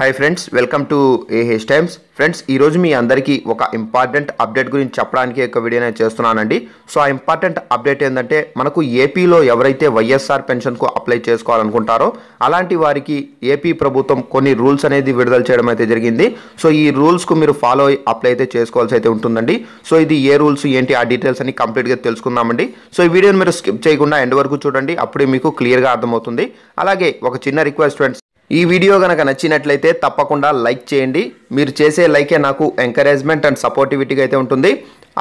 hi friends welcome to A H times friends ఈరోజు మీ అందరికీ ఒక ఇంపార్టెంట్ అప్డేట్ గురించి చెప్పడానికి ఒక వీడియో నేను చేస్తున్నానండి సో ఆ ఇంపార్టెంట్ అప్డేట్ ఏంటంటే మనకు ఏపీలో ఎవరైతే వైఎస్ఆర్ పెన్షన్కు అప్లై చేసుకోవాలనుకుంటారో అలాంటి వారికి ఏపీ ప్రభుత్వం కొన్ని రూల్స్ అనేది విడుదల చేయడం అయితే జరిగింది సో ఈ రూల్స్కు మీరు ఫాలో అయ్యి అప్లై అయితే చేసుకోవాల్సి అయితే ఉంటుందండి సో ఇది ఏ రూల్స్ ఏంటి ఆ డీటెయిల్స్ అని కంప్లీట్గా తెలుసుకుందామండి సో ఈ వీడియోని మీరు స్కిప్ చేయకుండా ఎండ్ వరకు చూడండి అప్పుడే మీకు క్లియర్గా అర్థమవుతుంది అలాగే ఒక చిన్న రిక్వెస్ట్ ఫ్రెండ్స్ ఈ వీడియో కనుక నచ్చినట్లయితే తప్పకుండా లైక్ చేయండి మీరు చేసే లైకే నాకు ఎంకరేజ్మెంట్ అండ్ సపోర్టివిటీగా అయితే ఉంటుంది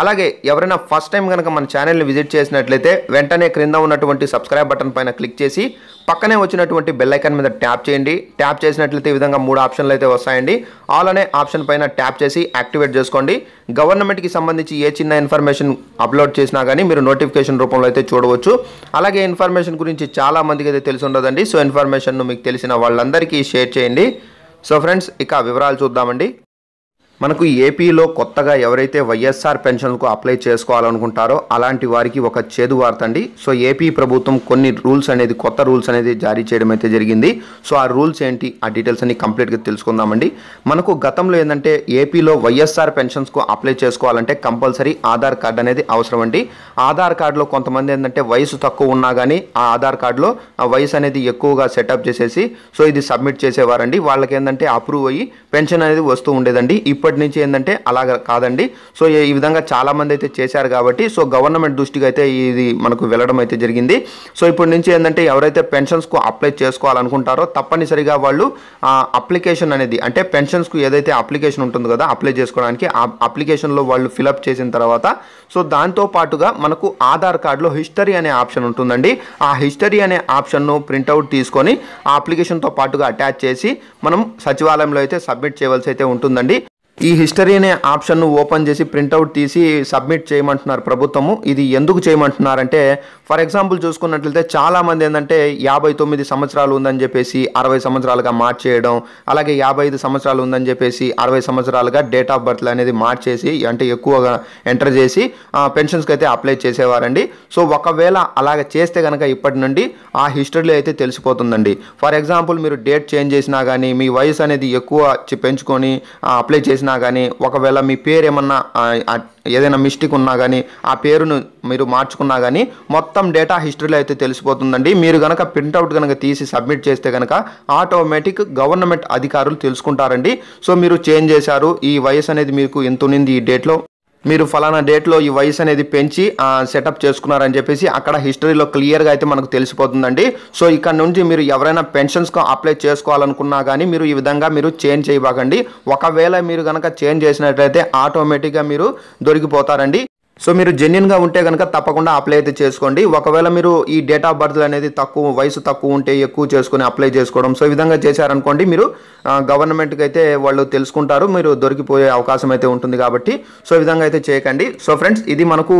అలాగే ఎవరైనా ఫస్ట్ టైం కనుక మన ఛానల్ని విజిట్ చేసినట్లయితే వెంటనే క్రింద ఉన్నటువంటి సబ్స్క్రైబ్ బటన్ పైన క్లిక్ చేసి పక్కనే వచ్చినటువంటి బెల్ ఐకాన్ మీద ట్యాప్ చేయండి ట్యాప్ చేసినట్లయితే ఈ విధంగా మూడు ఆప్షన్లు అయితే వస్తాయండి ఆల్ అనే ఆప్షన్ పైన ట్యాప్ చేసి యాక్టివేట్ చేసుకోండి గవర్నమెంట్కి సంబంధించి ఏ చిన్న ఇన్ఫర్మేషన్ అప్లోడ్ చేసినా కానీ మీరు నోటిఫికేషన్ రూపంలో అయితే చూడవచ్చు అలాగే ఇన్ఫర్మేషన్ గురించి చాలామందికి అయితే తెలిసి ఉండదండి సో ఇన్ఫర్మేషన్ను మీకు తెలిసిన వాళ్ళందరికీ షేర్ చేయండి సో ఫ్రెండ్స్ ఇక వివరాలు చూద్దామండి మనకు ఏపీలో కొత్తగా ఎవరైతే వైఎస్ఆర్ పెన్షన్కు అప్లై చేసుకోవాలనుకుంటారో అలాంటి వారికి ఒక చేదు వార్త అండి సో ఏపీ ప్రభుత్వం కొన్ని రూల్స్ అనేది కొత్త రూల్స్ అనేది జారీ చేయడం అయితే జరిగింది సో ఆ రూల్స్ ఏంటి ఆ డీటెయిల్స్ అన్ని కంప్లీట్గా తెలుసుకుందామండి మనకు గతంలో ఏంటంటే ఏపీలో వైఎస్ఆర్ పెన్షన్స్కు అప్లై చేసుకోవాలంటే కంపల్సరీ ఆధార్ కార్డు అనేది అవసరం అండి ఆధార్ కార్డులో కొంతమంది ఏంటంటే వయసు తక్కువ ఉన్నా కానీ ఆ ఆధార్ కార్డులో ఆ వయసు అనేది ఎక్కువగా సెటప్ చేసేసి సో ఇది సబ్మిట్ చేసేవారండి వాళ్ళకి ఏంటంటే అప్రూవ్ అయ్యి పెన్షన్ అనేది వస్తూ ఉండేదండి ఇప్పుడు ఇప్పటి నుంచి ఏంటంటే అలాగ కాదండి సో ఈ విధంగా చాలామంది అయితే చేశారు కాబట్టి సో గవర్నమెంట్ దృష్టికి అయితే ఇది మనకు వెళ్ళడం అయితే జరిగింది సో ఇప్పటి నుంచి ఏంటంటే ఎవరైతే పెన్షన్స్కు అప్లై చేసుకోవాలనుకుంటారో తప్పనిసరిగా వాళ్ళు అప్లికేషన్ అనేది అంటే పెన్షన్స్కు ఏదైతే అప్లికేషన్ ఉంటుందో కదా అప్లై చేసుకోవడానికి ఆ అప్లికేషన్లో వాళ్ళు ఫిలప్ చేసిన తర్వాత సో దాంతో పాటుగా మనకు ఆధార్ కార్డులో హిస్టరీ అనే ఆప్షన్ ఉంటుందండి ఆ హిస్టరీ అనే ఆప్షన్ను ప్రింట్అవుట్ తీసుకొని ఆ అప్లికేషన్తో పాటుగా అటాచ్ చేసి మనం సచివాలయంలో అయితే సబ్మిట్ చేయవలసి అయితే ఉంటుందండి ఈ హిస్టరీ అనే ఆప్షన్ను ఓపెన్ చేసి ప్రింట్అవుట్ తీసి సబ్మిట్ చేయమంటున్నారు ప్రభుత్వము ఇది ఎందుకు చేయమంటున్నారంటే ఫర్ ఎగ్జాంపుల్ చూసుకున్నట్లయితే చాలామంది ఏంటంటే యాభై తొమ్మిది సంవత్సరాలు ఉందని చెప్పేసి అరవై సంవత్సరాలుగా మార్చేయడం అలాగే యాభై ఐదు సంవత్సరాలు ఉందని చెప్పేసి అరవై సంవత్సరాలుగా డేట్ ఆఫ్ బర్త్ అనేది మార్చేసి అంటే ఎక్కువగా ఎంటర్ చేసి పెన్షన్స్కి అయితే అప్లై చేసేవారండి సో ఒకవేళ అలాగ చేస్తే కనుక ఇప్పటి నుండి ఆ హిస్టరీలో అయితే తెలిసిపోతుందండి ఫర్ ఎగ్జాంపుల్ మీరు డేట్ చేంజ్ చేసినా కానీ మీ వయసు అనేది ఎక్కువ పెంచుకొని అప్లై చేసిన చేసినా కానీ ఒకవేళ మీ పేరు ఏమన్నా ఏదైనా మిస్టేక్ ఉన్నా కానీ ఆ పేరును మీరు మార్చుకున్నా కానీ మొత్తం డేటా హిస్టరీలో అయితే తెలిసిపోతుందండి మీరు కనుక ప్రింట్అవుట్ కనుక తీసి సబ్మిట్ చేస్తే కనుక ఆటోమేటిక్ గవర్నమెంట్ అధికారులు తెలుసుకుంటారండి సో మీరు చేంజ్ చేశారు ఈ వయసు అనేది మీకు ఎంత ఉన్నింది ఈ డేట్లో మీరు ఫలానా డేట్లో ఈ వయసు అనేది పెంచి సెటప్ చేసుకున్నారని చెప్పేసి అక్కడ హిస్టరీలో క్లియర్గా అయితే మనకు తెలిసిపోతుందండి సో ఇక్కడ నుంచి మీరు ఎవరైనా పెన్షన్స్కు అప్లై చేసుకోవాలనుకున్నా కానీ మీరు ఈ విధంగా మీరు చేంజ్ చేయబాకండి ఒకవేళ మీరు కనుక చేంజ్ చేసినట్లయితే ఆటోమేటిక్గా మీరు దొరికిపోతారండి సో మీరు జెన్యున్గా ఉంటే కనుక తప్పకుండా అప్లై అయితే చేసుకోండి ఒకవేళ మీరు ఈ డేట్ ఆఫ్ బర్త్ అనేది తక్కువ వయసు తక్కువ ఉంటే ఎక్కువ చేసుకుని అప్లై చేసుకోవడం సో ఈ విధంగా చేశారనుకోండి మీరు గవర్నమెంట్కి అయితే వాళ్ళు తెలుసుకుంటారు మీరు దొరికిపోయే అవకాశం అయితే ఉంటుంది కాబట్టి సో ఈ విధంగా అయితే చేయకండి సో ఫ్రెండ్స్ ఇది మనకు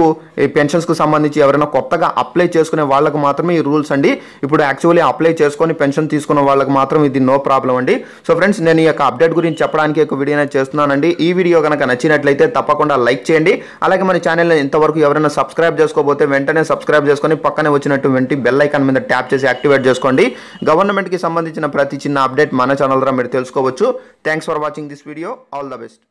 ఈ కు సంబంధించి ఎవరైనా కొత్తగా అప్లై చేసుకునే వాళ్ళకు మాత్రమే ఈ రూల్స్ అండి ఇప్పుడు యాక్చువల్లీ అప్లై చేసుకొని పెన్షన్ తీసుకున్న వాళ్ళకి మాత్రం ఇది నో ప్రాబ్లం అండి సో ఫ్రెండ్స్ నేను ఈ యొక్క అప్డేట్ గురించి చెప్పడానికి ఒక వీడియో చేస్తున్నానండి ఈ వీడియో కనుక నచ్చినట్లయితే తప్పకుండా లైక్ చేయండి అలాగే మన ఛానల్ ఛానల్ని ఇంతవరకు ఎవరైనా సబ్స్క్రైబ్ చేసుకోబోతే వెంటనే సబ్స్క్రైబ్ చేసుకొని పక్కనే వచ్చినటువంటి బెల్ ఐకాన్ మీద ట్యాప్ చేసి యాక్టివేట్ చేసుకోండి గవర్నమెంట్కి సంబంధించిన ప్రతి చిన్న అప్డేట్ మన ఛానల్ ద్వారా మీరు తెలుసుకోవచ్చు thanks for watching this video all the best